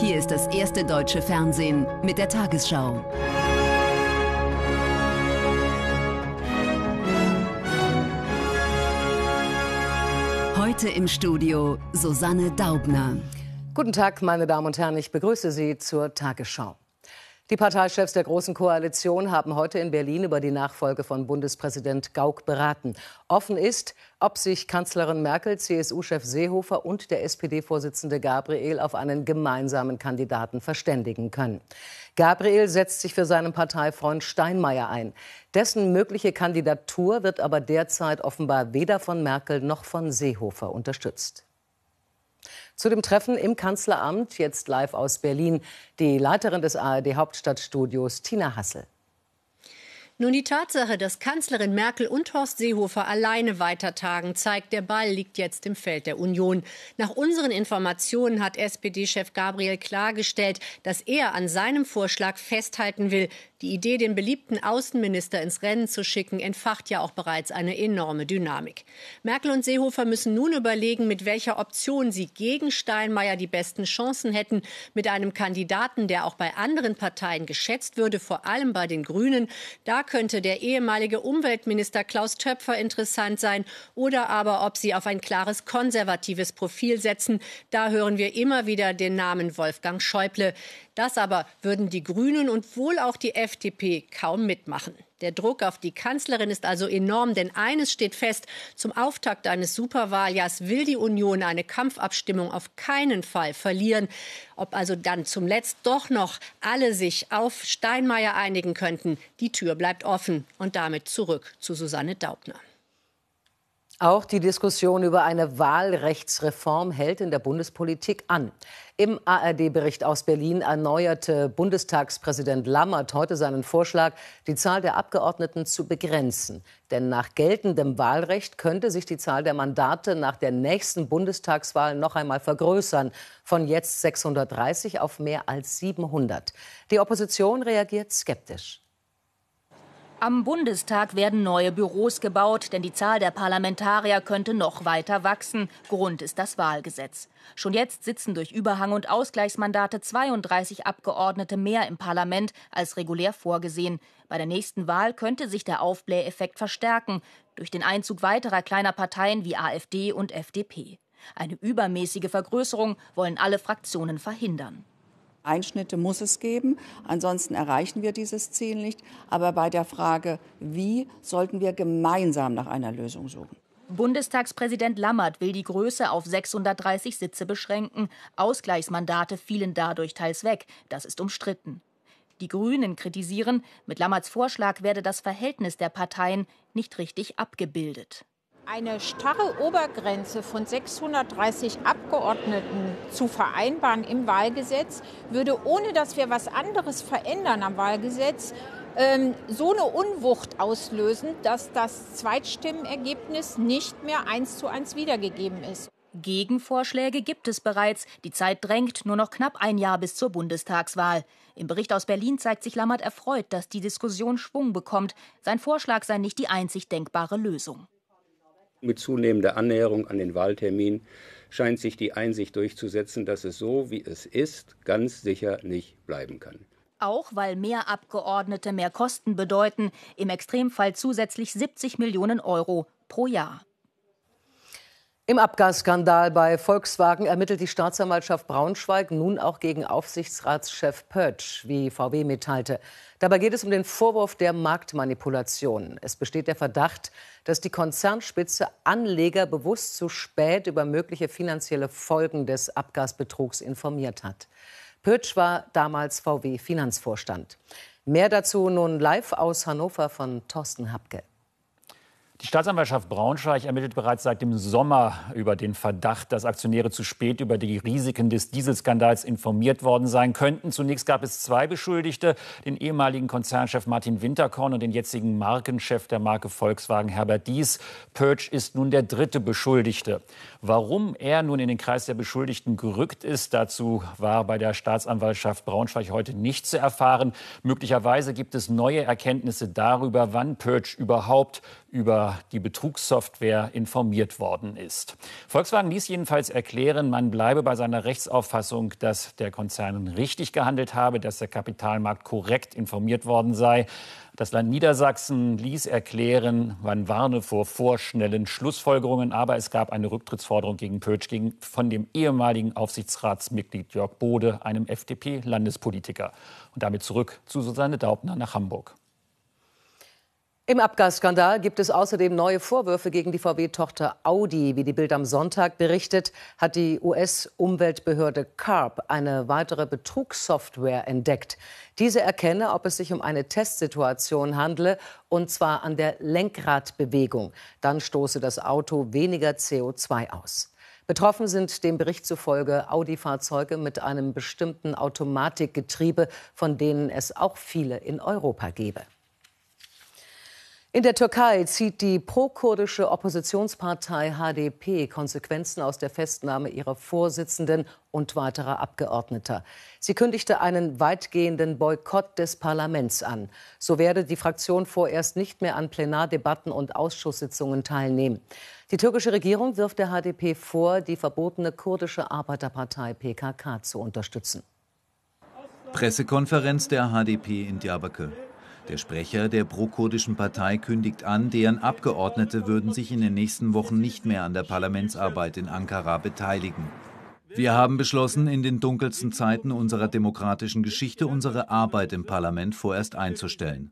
Hier ist das erste deutsche Fernsehen mit der Tagesschau. Heute im Studio Susanne Daubner. Guten Tag, meine Damen und Herren. Ich begrüße Sie zur Tagesschau. Die Parteichefs der Großen Koalition haben heute in Berlin über die Nachfolge von Bundespräsident Gauck beraten. Offen ist, ob sich Kanzlerin Merkel, CSU-Chef Seehofer und der SPD-Vorsitzende Gabriel auf einen gemeinsamen Kandidaten verständigen können. Gabriel setzt sich für seinen Parteifreund Steinmeier ein. Dessen mögliche Kandidatur wird aber derzeit offenbar weder von Merkel noch von Seehofer unterstützt zu dem Treffen im Kanzleramt, jetzt live aus Berlin, die Leiterin des ARD Hauptstadtstudios Tina Hassel. Nun die Tatsache, dass Kanzlerin Merkel und Horst Seehofer alleine weitertagen, zeigt, der Ball liegt jetzt im Feld der Union. Nach unseren Informationen hat SPD-Chef Gabriel klargestellt, dass er an seinem Vorschlag festhalten will. Die Idee, den beliebten Außenminister ins Rennen zu schicken, entfacht ja auch bereits eine enorme Dynamik. Merkel und Seehofer müssen nun überlegen, mit welcher Option sie gegen Steinmeier die besten Chancen hätten, mit einem Kandidaten, der auch bei anderen Parteien geschätzt würde, vor allem bei den Grünen. Da könnte der ehemalige Umweltminister Klaus Töpfer interessant sein oder aber ob sie auf ein klares konservatives Profil setzen. Da hören wir immer wieder den Namen Wolfgang Schäuble. Das aber würden die Grünen und wohl auch die FDP kaum mitmachen. Der Druck auf die Kanzlerin ist also enorm, denn eines steht fest, zum Auftakt eines Superwahljahrs will die Union eine Kampfabstimmung auf keinen Fall verlieren. Ob also dann zum Letzt doch noch alle sich auf Steinmeier einigen könnten, die Tür bleibt offen. Und damit zurück zu Susanne Daubner. Auch die Diskussion über eine Wahlrechtsreform hält in der Bundespolitik an. Im ARD-Bericht aus Berlin erneuerte Bundestagspräsident Lammert heute seinen Vorschlag, die Zahl der Abgeordneten zu begrenzen. Denn nach geltendem Wahlrecht könnte sich die Zahl der Mandate nach der nächsten Bundestagswahl noch einmal vergrößern, von jetzt 630 auf mehr als 700. Die Opposition reagiert skeptisch. Am Bundestag werden neue Büros gebaut, denn die Zahl der Parlamentarier könnte noch weiter wachsen. Grund ist das Wahlgesetz. Schon jetzt sitzen durch Überhang und Ausgleichsmandate 32 Abgeordnete mehr im Parlament als regulär vorgesehen. Bei der nächsten Wahl könnte sich der Aufbläheffekt verstärken durch den Einzug weiterer kleiner Parteien wie AfD und FDP. Eine übermäßige Vergrößerung wollen alle Fraktionen verhindern. Einschnitte muss es geben, ansonsten erreichen wir dieses Ziel nicht. Aber bei der Frage, wie, sollten wir gemeinsam nach einer Lösung suchen. Bundestagspräsident Lammert will die Größe auf 630 Sitze beschränken. Ausgleichsmandate fielen dadurch teils weg. Das ist umstritten. Die Grünen kritisieren, mit Lammerts Vorschlag werde das Verhältnis der Parteien nicht richtig abgebildet. Eine starre Obergrenze von 630 Abgeordneten zu vereinbaren im Wahlgesetz würde, ohne dass wir was anderes verändern am Wahlgesetz, ähm, so eine Unwucht auslösen, dass das Zweitstimmenergebnis nicht mehr eins zu eins wiedergegeben ist. Gegenvorschläge gibt es bereits. Die Zeit drängt nur noch knapp ein Jahr bis zur Bundestagswahl. Im Bericht aus Berlin zeigt sich Lammert erfreut, dass die Diskussion Schwung bekommt. Sein Vorschlag sei nicht die einzig denkbare Lösung. Mit zunehmender Annäherung an den Wahltermin scheint sich die Einsicht durchzusetzen, dass es so, wie es ist, ganz sicher nicht bleiben kann. Auch weil mehr Abgeordnete mehr Kosten bedeuten, im Extremfall zusätzlich 70 Millionen Euro pro Jahr. Im Abgasskandal bei Volkswagen ermittelt die Staatsanwaltschaft Braunschweig nun auch gegen Aufsichtsratschef Pötsch, wie VW mitteilte. Dabei geht es um den Vorwurf der Marktmanipulation. Es besteht der Verdacht, dass die Konzernspitze Anleger bewusst zu spät über mögliche finanzielle Folgen des Abgasbetrugs informiert hat. Pötsch war damals VW Finanzvorstand. Mehr dazu nun live aus Hannover von Thorsten Habke. Die Staatsanwaltschaft Braunschweig ermittelt bereits seit dem Sommer über den Verdacht, dass Aktionäre zu spät über die Risiken des Dieselskandals informiert worden sein könnten. Zunächst gab es zwei Beschuldigte, den ehemaligen Konzernchef Martin Winterkorn und den jetzigen Markenchef der Marke Volkswagen Herbert Dies. Pötsch ist nun der dritte Beschuldigte. Warum er nun in den Kreis der Beschuldigten gerückt ist, dazu war bei der Staatsanwaltschaft Braunschweig heute nicht zu erfahren. Möglicherweise gibt es neue Erkenntnisse darüber, wann Pötsch überhaupt über die Betrugssoftware informiert worden ist. Volkswagen ließ jedenfalls erklären, man bleibe bei seiner Rechtsauffassung, dass der Konzern richtig gehandelt habe, dass der Kapitalmarkt korrekt informiert worden sei. Das Land Niedersachsen ließ erklären, man warne vor vorschnellen Schlussfolgerungen, aber es gab eine Rücktrittsforderung gegen Pötsch gegen, von dem ehemaligen Aufsichtsratsmitglied Jörg Bode, einem FDP-Landespolitiker. Und damit zurück zu Susanne Daubner nach Hamburg. Im Abgasskandal gibt es außerdem neue Vorwürfe gegen die VW-Tochter Audi. Wie die Bild am Sonntag berichtet, hat die US-Umweltbehörde CARB eine weitere Betrugssoftware entdeckt. Diese erkenne, ob es sich um eine Testsituation handle, und zwar an der Lenkradbewegung. Dann stoße das Auto weniger CO2 aus. Betroffen sind dem Bericht zufolge Audi-Fahrzeuge mit einem bestimmten Automatikgetriebe, von denen es auch viele in Europa gebe. In der Türkei zieht die prokurdische Oppositionspartei HDP Konsequenzen aus der Festnahme ihrer Vorsitzenden und weiterer Abgeordneter. Sie kündigte einen weitgehenden Boykott des Parlaments an. So werde die Fraktion vorerst nicht mehr an Plenardebatten und Ausschusssitzungen teilnehmen. Die türkische Regierung wirft der HDP vor, die verbotene kurdische Arbeiterpartei PKK zu unterstützen. Pressekonferenz der HDP in Diyarbakir. Der Sprecher der prokurdischen Partei kündigt an, deren Abgeordnete würden sich in den nächsten Wochen nicht mehr an der Parlamentsarbeit in Ankara beteiligen. Wir haben beschlossen, in den dunkelsten Zeiten unserer demokratischen Geschichte unsere Arbeit im Parlament vorerst einzustellen.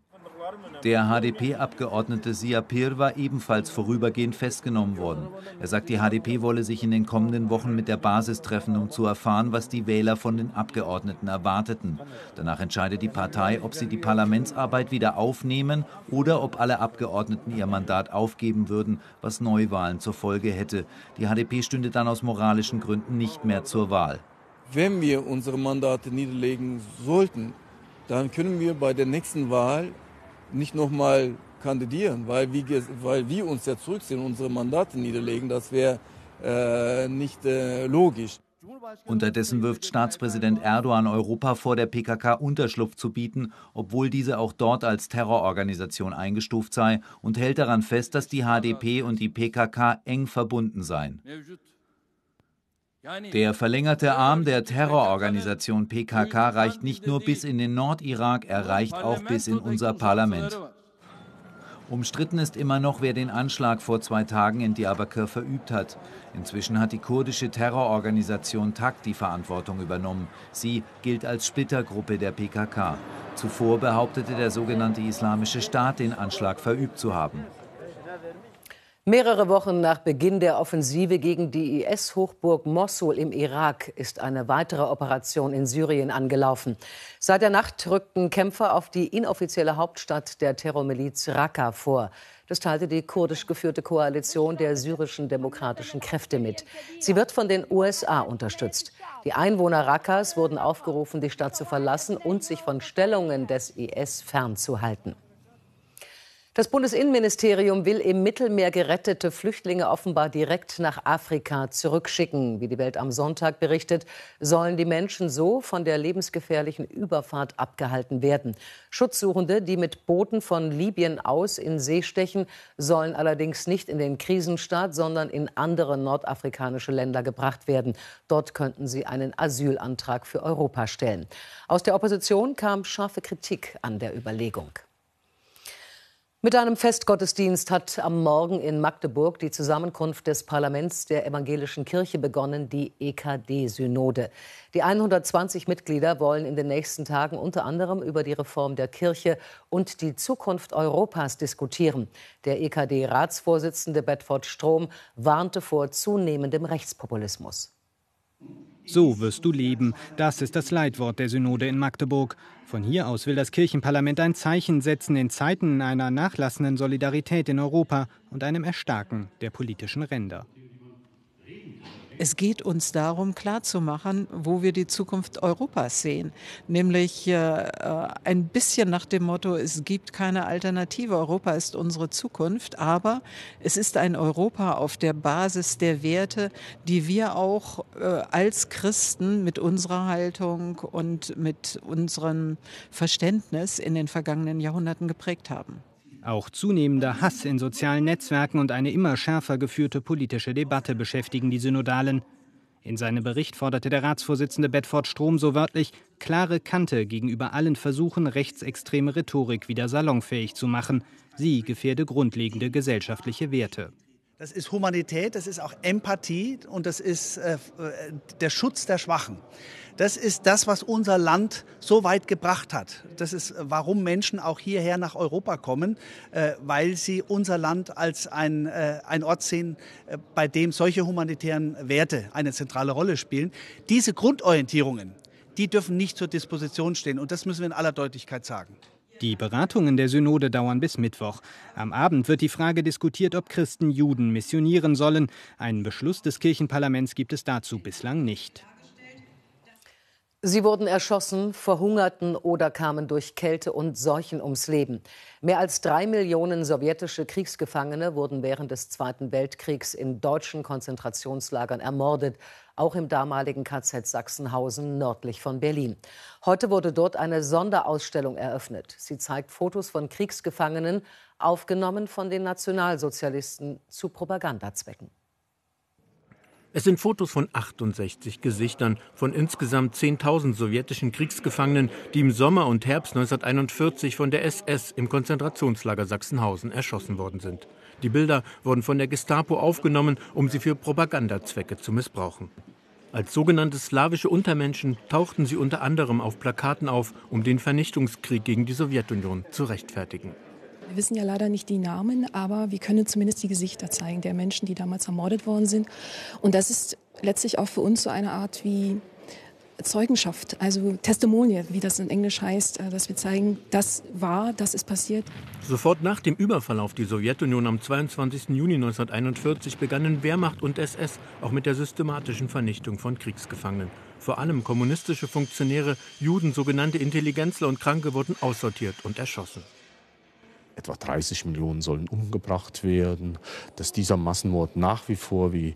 Der HDP-Abgeordnete Siapir war ebenfalls vorübergehend festgenommen worden. Er sagt, die HDP wolle sich in den kommenden Wochen mit der Basis treffen, um zu erfahren, was die Wähler von den Abgeordneten erwarteten. Danach entscheidet die Partei, ob sie die Parlamentsarbeit wieder aufnehmen oder ob alle Abgeordneten ihr Mandat aufgeben würden, was Neuwahlen zur Folge hätte. Die HDP stünde dann aus moralischen Gründen nicht mehr zur Wahl. Wenn wir unsere Mandate niederlegen sollten, dann können wir bei der nächsten Wahl nicht nochmal kandidieren, weil wir, weil wir uns ja zurückziehen, unsere Mandate niederlegen. Das wäre äh, nicht äh, logisch. Unterdessen wirft Staatspräsident Erdogan Europa vor, der PKK Unterschlupf zu bieten, obwohl diese auch dort als Terrororganisation eingestuft sei und hält daran fest, dass die HDP und die PKK eng verbunden seien. Der verlängerte Arm der Terrororganisation PKK reicht nicht nur bis in den Nordirak, er reicht auch bis in unser Parlament. Umstritten ist immer noch, wer den Anschlag vor zwei Tagen in Diyarbakir verübt hat. Inzwischen hat die kurdische Terrororganisation TAK die Verantwortung übernommen. Sie gilt als Splittergruppe der PKK. Zuvor behauptete der sogenannte Islamische Staat, den Anschlag verübt zu haben. Mehrere Wochen nach Beginn der Offensive gegen die IS-Hochburg Mossul im Irak ist eine weitere Operation in Syrien angelaufen. Seit der Nacht rückten Kämpfer auf die inoffizielle Hauptstadt der Terrormiliz Raqqa vor. Das teilte die kurdisch geführte Koalition der syrischen demokratischen Kräfte mit. Sie wird von den USA unterstützt. Die Einwohner Raqqas wurden aufgerufen, die Stadt zu verlassen und sich von Stellungen des IS fernzuhalten. Das Bundesinnenministerium will im Mittelmeer gerettete Flüchtlinge offenbar direkt nach Afrika zurückschicken. Wie die Welt am Sonntag berichtet, sollen die Menschen so von der lebensgefährlichen Überfahrt abgehalten werden. Schutzsuchende, die mit Booten von Libyen aus in See stechen, sollen allerdings nicht in den Krisenstaat, sondern in andere nordafrikanische Länder gebracht werden. Dort könnten sie einen Asylantrag für Europa stellen. Aus der Opposition kam scharfe Kritik an der Überlegung. Mit einem Festgottesdienst hat am Morgen in Magdeburg die Zusammenkunft des Parlaments der Evangelischen Kirche begonnen, die EKD-Synode. Die 120 Mitglieder wollen in den nächsten Tagen unter anderem über die Reform der Kirche und die Zukunft Europas diskutieren. Der EKD-Ratsvorsitzende Bedford Strom warnte vor zunehmendem Rechtspopulismus. So wirst du leben. Das ist das Leitwort der Synode in Magdeburg. Von hier aus will das Kirchenparlament ein Zeichen setzen in Zeiten einer nachlassenden Solidarität in Europa und einem Erstarken der politischen Ränder. Es geht uns darum, klarzumachen, wo wir die Zukunft Europas sehen. Nämlich äh, äh, ein bisschen nach dem Motto, es gibt keine Alternative. Europa ist unsere Zukunft. Aber es ist ein Europa auf der Basis der Werte, die wir auch äh, als Christen mit unserer Haltung und mit unserem Verständnis in den vergangenen Jahrhunderten geprägt haben. Auch zunehmender Hass in sozialen Netzwerken und eine immer schärfer geführte politische Debatte beschäftigen die Synodalen. In seinem Bericht forderte der Ratsvorsitzende Bedford Strom so wörtlich klare Kante gegenüber allen Versuchen, rechtsextreme Rhetorik wieder salonfähig zu machen. Sie gefährde grundlegende gesellschaftliche Werte. Das ist Humanität, das ist auch Empathie und das ist äh, äh, der Schutz der Schwachen. Das ist das, was unser Land so weit gebracht hat. Das ist, warum Menschen auch hierher nach Europa kommen, äh, weil sie unser Land als ein, äh, ein Ort sehen, äh, bei dem solche humanitären Werte eine zentrale Rolle spielen. Diese Grundorientierungen, die dürfen nicht zur Disposition stehen und das müssen wir in aller Deutlichkeit sagen. Die Beratungen der Synode dauern bis Mittwoch. Am Abend wird die Frage diskutiert, ob Christen Juden missionieren sollen. Einen Beschluss des Kirchenparlaments gibt es dazu bislang nicht. Sie wurden erschossen, verhungerten oder kamen durch Kälte und Seuchen ums Leben. Mehr als drei Millionen sowjetische Kriegsgefangene wurden während des Zweiten Weltkriegs in deutschen Konzentrationslagern ermordet, auch im damaligen KZ Sachsenhausen nördlich von Berlin. Heute wurde dort eine Sonderausstellung eröffnet. Sie zeigt Fotos von Kriegsgefangenen, aufgenommen von den Nationalsozialisten zu Propagandazwecken. Es sind Fotos von 68 Gesichtern von insgesamt 10.000 sowjetischen Kriegsgefangenen, die im Sommer und Herbst 1941 von der SS im Konzentrationslager Sachsenhausen erschossen worden sind. Die Bilder wurden von der Gestapo aufgenommen, um sie für Propagandazwecke zu missbrauchen. Als sogenannte slawische Untermenschen tauchten sie unter anderem auf Plakaten auf, um den Vernichtungskrieg gegen die Sowjetunion zu rechtfertigen. Wir wissen ja leider nicht die Namen, aber wir können zumindest die Gesichter zeigen der Menschen, die damals ermordet worden sind. Und das ist letztlich auch für uns so eine Art wie Zeugenschaft, also Testimonie, wie das in Englisch heißt, äh, dass wir zeigen, das war, das ist passiert. Sofort nach dem Überfall auf die Sowjetunion am 22. Juni 1941 begannen Wehrmacht und SS auch mit der systematischen Vernichtung von Kriegsgefangenen. Vor allem kommunistische Funktionäre, Juden, sogenannte Intelligenzler und Kranke wurden aussortiert und erschossen etwa 30 Millionen sollen umgebracht werden, dass dieser Massenmord nach wie vor, wie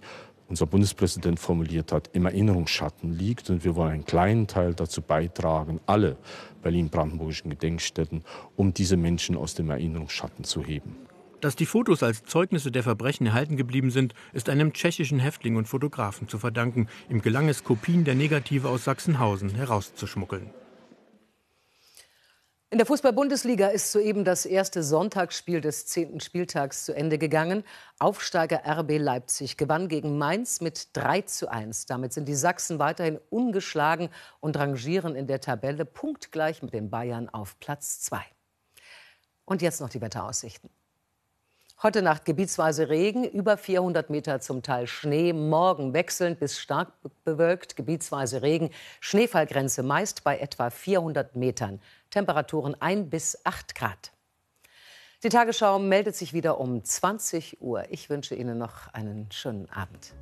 unser Bundespräsident formuliert hat, im Erinnerungsschatten liegt. Und wir wollen einen kleinen Teil dazu beitragen, alle berlin-brandenburgischen Gedenkstätten, um diese Menschen aus dem Erinnerungsschatten zu heben. Dass die Fotos als Zeugnisse der Verbrechen erhalten geblieben sind, ist einem tschechischen Häftling und Fotografen zu verdanken. Ihm gelang es, Kopien der Negative aus Sachsenhausen herauszuschmuggeln. In der Fußball-Bundesliga ist soeben das erste Sonntagsspiel des zehnten Spieltags zu Ende gegangen. Aufsteiger RB Leipzig gewann gegen Mainz mit 3 zu 1. Damit sind die Sachsen weiterhin ungeschlagen und rangieren in der Tabelle punktgleich mit den Bayern auf Platz 2. Und jetzt noch die Wetteraussichten. Heute Nacht gebietsweise Regen, über 400 Meter zum Teil Schnee, morgen wechselnd bis stark bewölkt, gebietsweise Regen, Schneefallgrenze meist bei etwa 400 Metern. Temperaturen 1 bis 8 Grad. Die Tagesschau meldet sich wieder um 20 Uhr. Ich wünsche Ihnen noch einen schönen Abend.